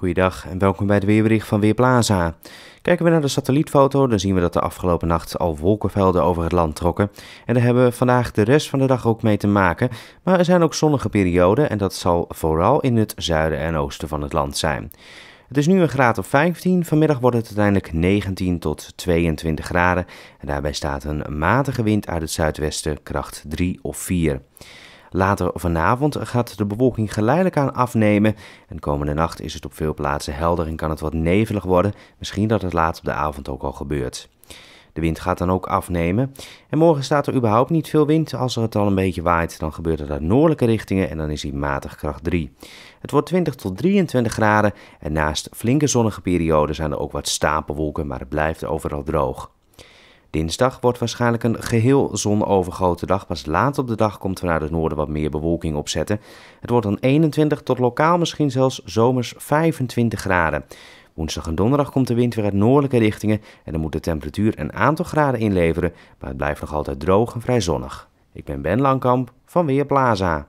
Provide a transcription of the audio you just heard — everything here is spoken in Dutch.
Goedendag en welkom bij het weerbericht van Weerplaza. Kijken we naar de satellietfoto, dan zien we dat de afgelopen nacht al wolkenvelden over het land trokken. En daar hebben we vandaag de rest van de dag ook mee te maken. Maar er zijn ook zonnige perioden en dat zal vooral in het zuiden en oosten van het land zijn. Het is nu een graad of 15, vanmiddag wordt het uiteindelijk 19 tot 22 graden. En daarbij staat een matige wind uit het zuidwesten, kracht 3 of 4. Later vanavond gaat de bewolking geleidelijk aan afnemen. En komende nacht is het op veel plaatsen helder en kan het wat nevelig worden. Misschien dat het laat op de avond ook al gebeurt. De wind gaat dan ook afnemen. En morgen staat er überhaupt niet veel wind. Als er het al een beetje waait, dan gebeurt het uit noordelijke richtingen en dan is hij matig kracht 3. Het wordt 20 tot 23 graden en naast flinke zonnige perioden zijn er ook wat stapelwolken, maar het blijft overal droog. Dinsdag wordt waarschijnlijk een geheel zonovergoten dag. Pas laat op de dag komt vanuit het noorden wat meer bewolking opzetten. Het wordt dan 21 tot lokaal misschien zelfs zomers 25 graden. Woensdag en donderdag komt de wind weer uit noordelijke richtingen en dan moet de temperatuur een aantal graden inleveren, maar het blijft nog altijd droog en vrij zonnig. Ik ben Ben Langkamp van Weerplaza.